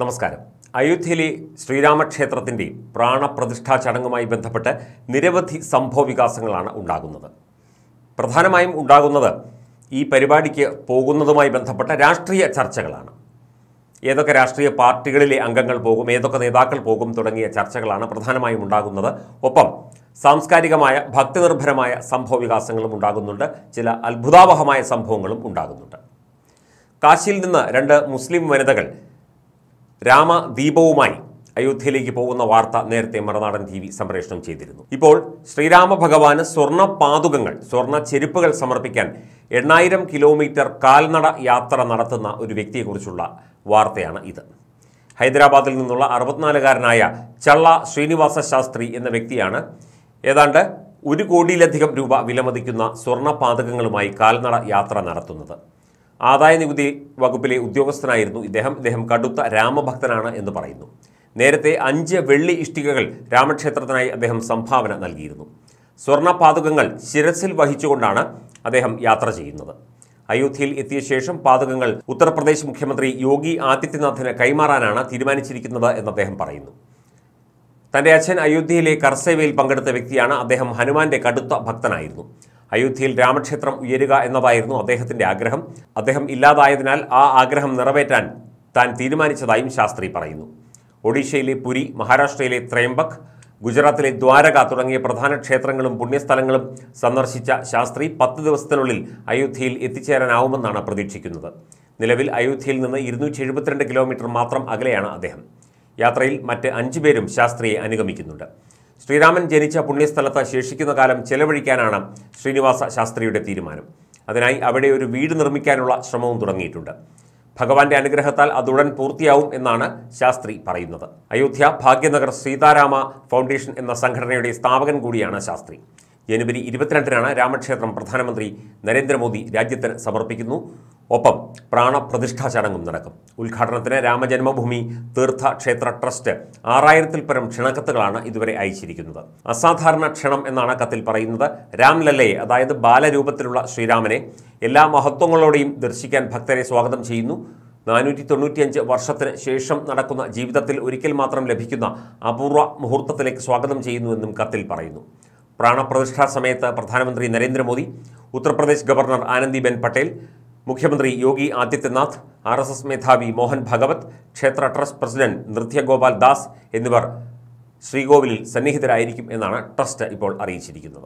നമസ്കാരം അയോധ്യയിലെ ശ്രീരാമക്ഷേത്രത്തിൻ്റെ പ്രാണപ്രതിഷ്ഠാ ചടങ്ങുമായി ബന്ധപ്പെട്ട് നിരവധി സംഭവവികാസങ്ങളാണ് ഉണ്ടാകുന്നത് പ്രധാനമായും ഉണ്ടാകുന്നത് ഈ പരിപാടിക്ക് പോകുന്നതുമായി ബന്ധപ്പെട്ട രാഷ്ട്രീയ ചർച്ചകളാണ് ഏതൊക്കെ രാഷ്ട്രീയ പാർട്ടികളിലെ അംഗങ്ങൾ പോകും ഏതൊക്കെ നേതാക്കൾ പോകും തുടങ്ങിയ ചർച്ചകളാണ് പ്രധാനമായും ഉണ്ടാകുന്നത് ഒപ്പം സാംസ്കാരികമായ ഭക്തിനിർഭരമായ സംഭവവികാസങ്ങളും ഉണ്ടാകുന്നുണ്ട് ചില അത്ഭുതാവഹമായ സംഭവങ്ങളും ഉണ്ടാകുന്നുണ്ട് കാശിയിൽ നിന്ന് രണ്ട് മുസ്ലിം വനിതകൾ രാമദീപവുമായി അയോധ്യയിലേക്ക് പോകുന്ന വാർത്ത നേരത്തെ മറനാടൻ ടി വി സംപ്രേഷണം ചെയ്തിരുന്നു ഇപ്പോൾ ശ്രീരാമ ഭഗവാന് സ്വർണ്ണ പാതുകങ്ങൾ സ്വർണ്ണ ചെരുപ്പുകൾ സമർപ്പിക്കാൻ എണ്ണായിരം കിലോമീറ്റർ കാൽനട യാത്ര നടത്തുന്ന ഒരു വ്യക്തിയെക്കുറിച്ചുള്ള വാർത്തയാണ് ഇത് ഹൈദരാബാദിൽ നിന്നുള്ള അറുപത്തിനാലുകാരനായ ചള്ള ശ്രീനിവാസ ശാസ്ത്രി എന്ന വ്യക്തിയാണ് ഏതാണ്ട് ഒരു കോടിയിലധികം രൂപ വിലമതിക്കുന്ന സ്വർണ്ണ പാതകങ്ങളുമായി കാൽനട യാത്ര നടത്തുന്നത് ആദായനികുതി വകുപ്പിലെ ഉദ്യോഗസ്ഥനായിരുന്നു ഇദ്ദേഹം ഇദ്ദേഹം കടുത്ത രാമഭക്തനാണ് എന്ന് പറയുന്നു നേരത്തെ അഞ്ച് വെള്ളി ഇഷ്ടികകൾ രാമക്ഷേത്രത്തിനായി അദ്ദേഹം സംഭാവന നൽകിയിരുന്നു സ്വർണ്ണ ശിരസിൽ വഹിച്ചുകൊണ്ടാണ് അദ്ദേഹം യാത്ര ചെയ്യുന്നത് അയോധ്യയിൽ എത്തിയ ശേഷം പാതകങ്ങൾ ഉത്തർപ്രദേശ് മുഖ്യമന്ത്രി യോഗി ആദിത്യനാഥിന് കൈമാറാനാണ് തീരുമാനിച്ചിരിക്കുന്നത് എന്ന് അദ്ദേഹം പറയുന്നു തൻ്റെ അച്ഛൻ അയോധ്യയിലെ കർസേവയിൽ പങ്കെടുത്ത വ്യക്തിയാണ് അദ്ദേഹം ഹനുമാന്റെ കടുത്ത ഭക്തനായിരുന്നു അയോധ്യയിൽ രാമക്ഷേത്രം ഉയരുക എന്നതായിരുന്നു അദ്ദേഹത്തിൻ്റെ ആഗ്രഹം അദ്ദേഹം ഇല്ലാതായതിനാൽ ആ ആഗ്രഹം നിറവേറ്റാൻ താൻ തീരുമാനിച്ചതായും ശാസ്ത്രി പറയുന്നു ഒഡീഷയിലെ പുരി മഹാരാഷ്ട്രയിലെ ത്രയംബക് ഗുജറാത്തിലെ ദ്വാരക തുടങ്ങിയ പ്രധാന ക്ഷേത്രങ്ങളും പുണ്യസ്ഥലങ്ങളും സന്ദർശിച്ച ശാസ്ത്രി പത്ത് ദിവസത്തിനുള്ളിൽ അയോധ്യയിൽ എത്തിച്ചേരാനാവുമെന്നാണ് പ്രതീക്ഷിക്കുന്നത് നിലവിൽ അയോധ്യയിൽ നിന്ന് ഇരുന്നൂറ്റി എഴുപത്തിരണ്ട് കിലോമീറ്റർ മാത്രം അകലെയാണ് അദ്ദേഹം യാത്രയിൽ മറ്റ് അഞ്ചു പേരും ശാസ്ത്രിയെ അനുഗമിക്കുന്നുണ്ട് ശ്രീരാമൻ ജനിച്ച പുണ്യസ്ഥലത്ത് ശേഷിക്കുന്ന കാലം ചെലവഴിക്കാനാണ് ശ്രീനിവാസ ശാസ്ത്രിയുടെ തീരുമാനം അതിനായി അവിടെ ഒരു വീട് നിർമ്മിക്കാനുള്ള ശ്രമവും തുടങ്ങിയിട്ടുണ്ട് ഭഗവാന്റെ അനുഗ്രഹത്താൽ അതുടൻ പൂർത്തിയാവും എന്നാണ് ശാസ്ത്രി പറയുന്നത് അയോധ്യ ഭാഗ്യനഗർ സീതാരാമ ഫൗണ്ടേഷൻ എന്ന സംഘടനയുടെ സ്ഥാപകൻ കൂടിയാണ് ശാസ്ത്രി ജനുവരി ഇരുപത്തിരണ്ടിനാണ് രാമക്ഷേത്രം പ്രധാനമന്ത്രി നരേന്ദ്രമോദി രാജ്യത്തിന് സമർപ്പിക്കുന്നു ഒപ്പം പ്രാണപ്രതിഷ്ഠാ ചടങ്ങും നടക്കും ഉദ്ഘാടനത്തിന് രാമജന്മഭൂമി തീർത്ഥ ക്ഷേത്ര ട്രസ്റ്റ് ആറായിരത്തിൽ പരം ക്ഷണക്കത്തുകളാണ് ഇതുവരെ അയച്ചിരിക്കുന്നത് അസാധാരണ ക്ഷണം എന്നാണ് കത്തിൽ പറയുന്നത് രാംലല്ലയെ അതായത് ബാലരൂപത്തിലുള്ള ശ്രീരാമനെ എല്ലാ മഹത്വങ്ങളോടെയും ദർശിക്കാൻ ഭക്തരെ സ്വാഗതം ചെയ്യുന്നു നാനൂറ്റി തൊണ്ണൂറ്റിയഞ്ച് വർഷത്തിന് ശേഷം നടക്കുന്ന ജീവിതത്തിൽ ഒരിക്കൽ മാത്രം ലഭിക്കുന്ന അപൂർവ മുഹൂർത്തത്തിലേക്ക് സ്വാഗതം ചെയ്യുന്നുവെന്നും കത്തിൽ പറയുന്നു പ്രാണപ്രതിഷ്ഠാ സമയത്ത് പ്രധാനമന്ത്രി നരേന്ദ്രമോദി ഉത്തർപ്രദേശ് ഗവർണർ ആനന്ദിബെൻ പട്ടേൽ മുഖ്യമന്ത്രി Yogi Adityanath R S S മേധാവി മോഹൻ ഭഗവത് ക്ഷേത്ര ട്രസ്റ്റ് പ്രസിഡന്റ് നൃത്യഗോപാൽ ദാസ് എന്നിവർ ശ്രീകോവിലിൽ സന്നിഹിതരായിരിക്കും എന്നാണ് ട്രസ്റ്റ് ഇപ്പോൾ അറിയിച്ചിരിക്കുന്നത്